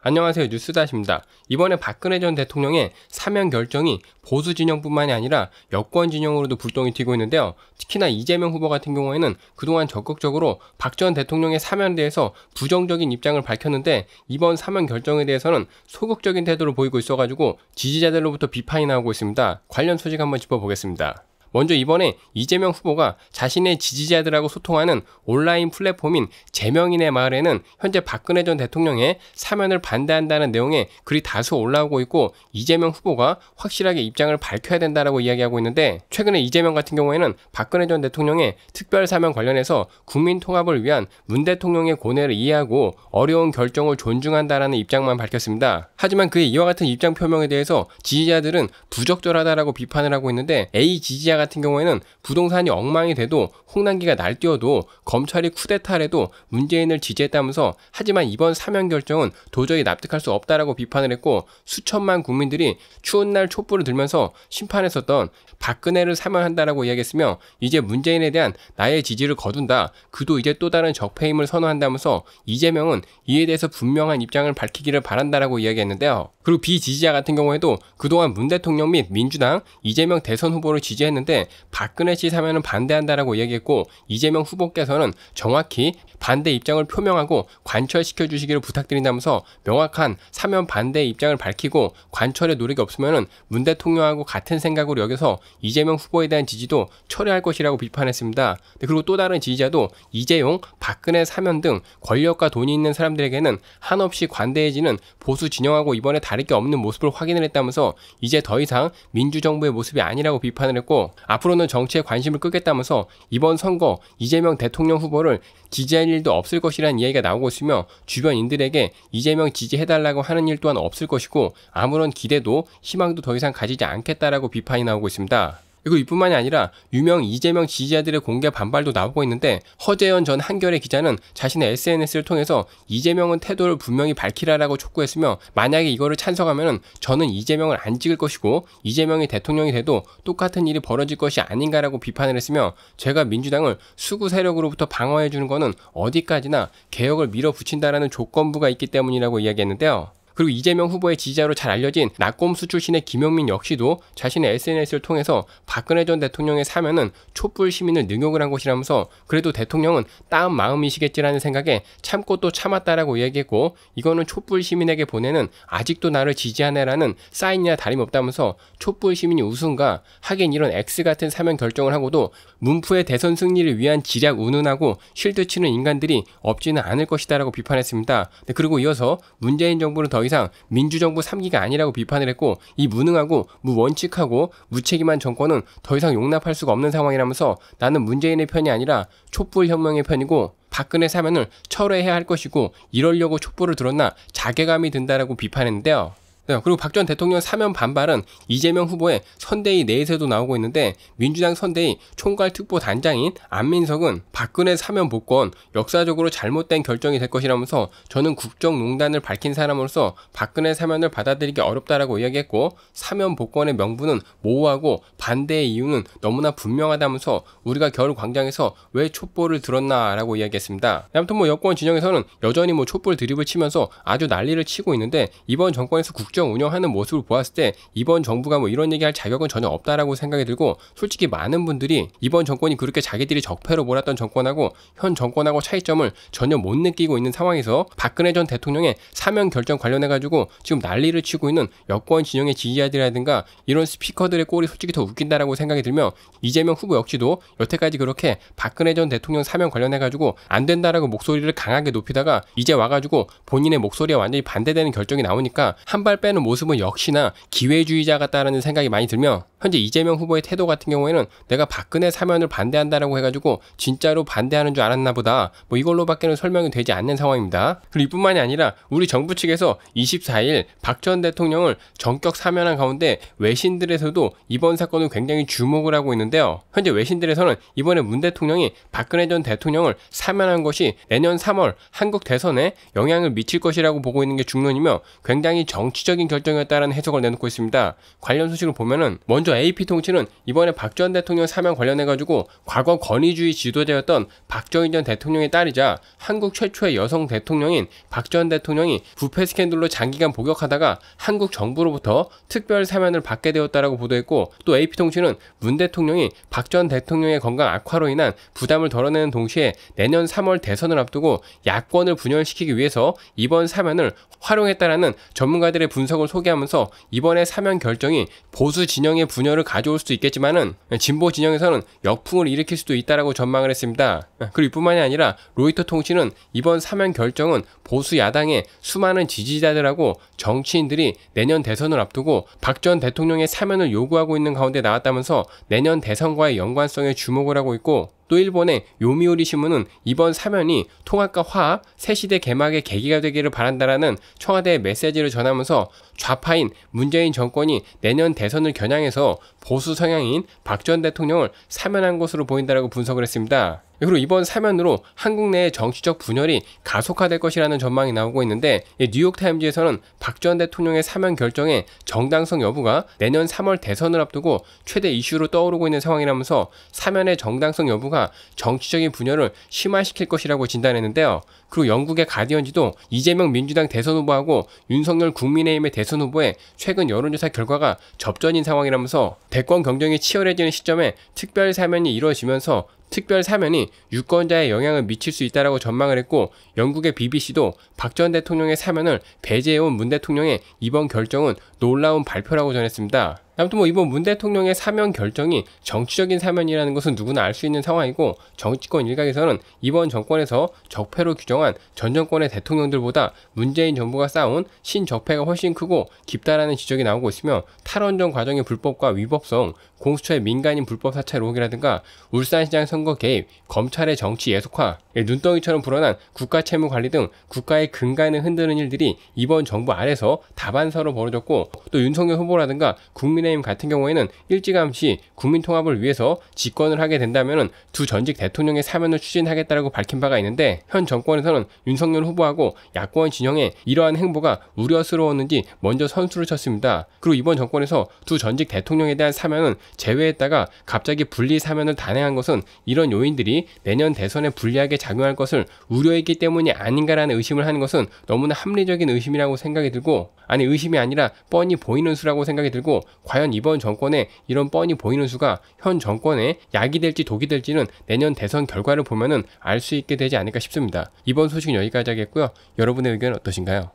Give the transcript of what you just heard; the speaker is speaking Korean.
안녕하세요. 뉴스다십니다. 이번에 박근혜 전 대통령의 사면 결정이 보수 진영뿐만이 아니라 여권 진영으로도 불똥이 튀고 있는데요. 특히나 이재명 후보 같은 경우에는 그동안 적극적으로 박 전 대통령의 사면에 대해서 부정적인 입장을 밝혔는데 이번 사면 결정에 대해서는 소극적인 태도를 보이고 있어가지고 지지자들로부터 비판이 나오고 있습니다. 관련 소식 한번 짚어보겠습니다. 먼저 이번에 이재명 후보가 자신의 지지자들하고 소통하는 온라인 플랫폼인 제명인의 마을에는 현재 박근혜 전 대통령의 사면을 반대한다는 내용에 글이 다수 올라오고 있고 이재명 후보가 확실하게 입장을 밝혀야 된다라고 이야기하고 있는데 최근에 이재명 같은 경우에는 박근혜 전 대통령의 특별 사면 관련해서 국민 통합을 위한 문 대통령의 고뇌를 이해하고 어려운 결정을 존중한다라는 입장만 밝혔습니다. 하지만 그의 이와 같은 입장 표명에 대해서 지지자들은 부적절하다라고 비판을 하고 있는데 A 지지자 같은 경우에는 부동산이 엉망이 돼도 홍남기가 날뛰어도 검찰이 쿠데타를 해도 문재인을 지지했다면서 하지만 이번 사면 결정은 도저히 납득할 수 없다라고 비판을 했고 수천만 국민들이 추운 날 촛불을 들면서 심판했었던 박근혜를 사면한다라고 이야기했으며 이제 문재인에 대한 나의 지지를 거둔다. 그도 이제 또 다른 적폐임을 선호한다면서 이재명은 이에 대해서 분명한 입장을 밝히기를 바란다라고 이야기했는데요. 그리고 비지지자 같은 경우에도 그동안 문 대통령 및 민주당 이재명 대선 후보를 지지했는데 했는데 박근혜 씨 사면은 반대한다라고 얘기했고 이재명 후보께서는 정확히 반대 입장을 표명하고 관철시켜 주시기를 부탁드린다면서 명확한 사면 반대 입장을 밝히고 관철의 노력이 없으면은 문 대통령하고 같은 생각으로 여겨서 이재명 후보에 대한 지지도 철회할 것이라고 비판했습니다. 그리고 또 다른 지지자도 이재용, 박근혜 사면 등 권력과 돈이 있는 사람들에게는 한없이 관대해지는 보수 진영하고 이번에 다를 게 없는 모습을 확인을 했다면서 이제 더 이상 민주정부의 모습이 아니라고 비판을 했고 앞으로는 정치에 관심을 끄겠다면서 이번 선거 이재명 대통령 후보를 지지할 일도 없을 것이라는 이야기가 나오고 있으며 주변인들에게 이재명 지지해달라고 하는 일 또한 없을 것이고 아무런 기대도 희망도 더 이상 가지지 않겠다라고 비판이 나오고 있습니다. 그리고 이뿐만이 아니라 유명 이재명 지지자들의 공개 반발도 나오고 있는데 허재현 전 한겨레 기자는 자신의 SNS를 통해서 이재명은 태도를 분명히 밝히라라고 촉구했으며 만약에 이거를 찬성하면 저는 이재명을 안 찍을 것이고 이재명이 대통령이 돼도 똑같은 일이 벌어질 것이 아닌가라고 비판을 했으며 제가 민주당을 수구 세력으로부터 방어해주는 것은 어디까지나 개혁을 밀어붙인다라는 조건부가 있기 때문이라고 이야기했는데요. 그리고 이재명 후보의 지지자로 잘 알려진 낙곰수 출신의 김영민 역시도 자신의 SNS를 통해서 박근혜 전 대통령의 사면은 촛불 시민을 능욕을 한 것이라면서 그래도 대통령은 따은 마음이시겠지라는 생각에 참고 또 참았다라고 얘기했고 이거는 촛불 시민에게 보내는 아직도 나를 지지하네라는 사인이나 다름없다면서 촛불 시민이 우승과 하긴 이런 X 같은 사면 결정을 하고도 문프의 대선 승리를 위한 지략 운운하고 실드 치는 인간들이 없지는 않을 것이다라고 비판했습니다. 네, 그리고 이어서 문재인 정부는 더 이상 민주정부 3기가 아니라고 비판을 했고 이 무능하고 무원칙하고 무책임한 정권은 더 이상 용납할 수가 없는 상황이라면서 나는 문재인의 편이 아니라 촛불혁명의 편이고 박근혜 사면을 철회해야 할 것이고 이러려고 촛불을 들었나 자괴감이 든다라고 비판했는데요. 네, 그리고 박 전 대통령 사면 반발은 이재명 후보의 선대위 내에서도 나오고 있는데 민주당 선대위 총괄특보단장인 안민석은 박근혜 사면 복권 역사적으로 잘못된 결정이 될 것이라면서 저는 국정농단을 밝힌 사람으로서 박근혜 사면을 받아들이기 어렵다라고 이야기했고 사면 복권의 명분은 모호하고 반대의 이유는 너무나 분명하다면서 우리가 겨울 광장에서 왜 촛불을 들었나라고 이야기했습니다. 아무튼 뭐 여권 진영에서는 여전히 뭐 촛불 드립을 치면서 아주 난리를 치고 있는데 이번 정권에서 국정 국정 운영하는 모습을 보았을 때 이번 정부가 뭐 이런 얘기할 자격은 전혀 없다라고 생각이 들고 솔직히 많은 분들이 이번 정권이 그렇게 자기들이 적폐로 몰았던 정권하고 현 정권하고 차이점을 전혀 못 느끼고 있는 상황에서 박근혜 전 대통령의 사면 결정 관련해 가지고 지금 난리를 치고 있는 여권 진영의 지지자들이라든가 이런 스피커들의 꼴이 솔직히 더 웃긴다라고 생각이 들며 이재명 후보 역시도 여태까지 그렇게 박근혜 전 대통령 사면 관련해 가지고 안 된다라고 목소리를 강하게 높이다가 이제 와가지고 본인의 목소리와 완전히 반대되는 결정이 나오니까 한 발 빼 빼는 모습은 역시나 기회주의자 같다라는 생각이 많이 들며 현재 이재명 후보의 태도 같은 경우에는 내가 박근혜 사면을 반대한다라고 해가지고 진짜로 반대하는 줄 알았나 보다 뭐 이걸로밖에는 설명이 되지 않는 상황입니다. 그리고 이뿐만이 아니라 우리 정부 측에서 24일 박 전 대통령을 전격 사면한 가운데 외신들에서도 이번 사건을 굉장히 주목을 하고 있는데요. 현재 외신들에서는 이번에 문 대통령이 박근혜 전 대통령을 사면한 것이 내년 3월 한국 대선에 영향을 미칠 것이라고 보고 있는 게 중론이며 굉장히 정치적 합리적인 결정이었다는 해석을 내놓고 있습니다. 관련 소식을 보면은 먼저 AP 통치는 이번에 박 전 대통령 사면 관련해 가지고 과거 권위주의 지도자였던 박정희 전 대통령의 딸이자 한국 최초의 여성 대통령인 박 전 대통령이 부패 스캔들로 장기간 복역하다가 한국 정부로부터 특별 사면을 받게 되었다라고 보도했고 또 AP 통치는 문 대통령이 박 전 대통령의 건강 악화로 인한 부담을 덜어내는 동시에 내년 3월 대선을 앞두고 야권을 분열시키기 위해서 이번 사면을 활용했다라는 전문가들의 분석을 소개하면서 이번에 사면 결정이 보수 진영의 분열을 가져올 수도 있겠지만은 진보 진영에서는 역풍을 일으킬 수도 있다라고 전망을 했습니다. 그리고 이뿐만이 아니라 로이터 통신은 이번 사면 결정은 보수 야당의 수많은 지지자들하고 정치인들이 내년 대선을 앞두고 박 전 대통령의 사면을 요구하고 있는 가운데 나왔다면서 내년 대선과의 연관성에 주목을 하고 있고 또 일본의 요미우리 신문은 이번 사면이 통합과 화합, 새시대 개막의 계기가 되기를 바란다라는 청와대의 메시지를 전하면서 좌파인 문재인 정권이 내년 대선을 겨냥해서 보수 성향인 박 전 대통령을 사면한 것으로 보인다라고 분석을 했습니다. 그리고 이번 사면으로 한국 내의 정치적 분열이 가속화될 것이라는 전망이 나오고 있는데 뉴욕타임즈에서는 박 전 대통령의 사면 결정에 정당성 여부가 내년 3월 대선을 앞두고 최대 이슈로 떠오르고 있는 상황이라면서 사면의 정당성 여부가 정치적인 분열을 심화시킬 것이라고 진단했는데요. 그리고 영국의 가디언지도 이재명 민주당 대선 후보하고 윤석열 국민의힘의 대선 후보의 최근 여론조사 결과가 접전인 상황이라면서 대권 경쟁이 치열해지는 시점에 특별 사면이 이루어지면서 특별 사면이 유권자의 영향을 미칠 수 있다라고 전망을 했고 영국의 BBC도 박 전 대통령의 사면을 배제해온 문 대통령의 이번 결정은 놀라운 발표라고 전했습니다. 아무튼 뭐 이번 문 대통령의 사면 결정이 정치적인 사면이라는 것은 누구나 알 수 있는 상황이고 정치권 일각에서는 이번 정권에서 적폐로 규정한 전 정권의 대통령들보다 문재인 정부가 쌓아온 신적폐가 훨씬 크고 깊다라는 지적이 나오고 있으며 탈원전 과정의 불법과 위법성, 공수처의 민간인 불법 사찰 의혹이라든가 울산시장 선거 개입, 검찰의 정치 예속화, 눈덩이처럼 불어난 국가 채무 관리 등 국가의 근간을 흔드는 일들이 이번 정부 아래서 다반사로 벌어졌고 또 윤석열 후보라든가 국민의 국민의힘 같은 경우에는 일찌감치 국민 통합을 위해서 집권을 하게 된다면 두 전직 대통령의 사면을 추진하겠다라고 밝힌 바가 있는데 현 정권에서는 윤석열 후보하고 야권 진영의 이러한 행보가 우려스러웠는지 먼저 선수를 쳤습니다. 그리고 이번 정권에서 두 전직 대통령에 대한 사면은 제외했다가 갑자기 분리 사면을 단행한 것은 이런 요인들이 내년 대선에 불리하게 작용할 것을 우려했기 때문이 아닌가라는 의심을 하는 것은 너무나 합리적인 의심이라고 생각이 들고 아니 의심이 아니라 뻔히 보이는 수라고 생각이 들고 과 과연 이번 정권에 이런 뻔히 보이는 수가 현 정권에 약이 될지 독이 될지는 내년 대선 결과를 보면은 알 수 있게 되지 않을까 싶습니다. 이번 소식은 여기까지 하겠고요. 여러분의 의견 어떠신가요?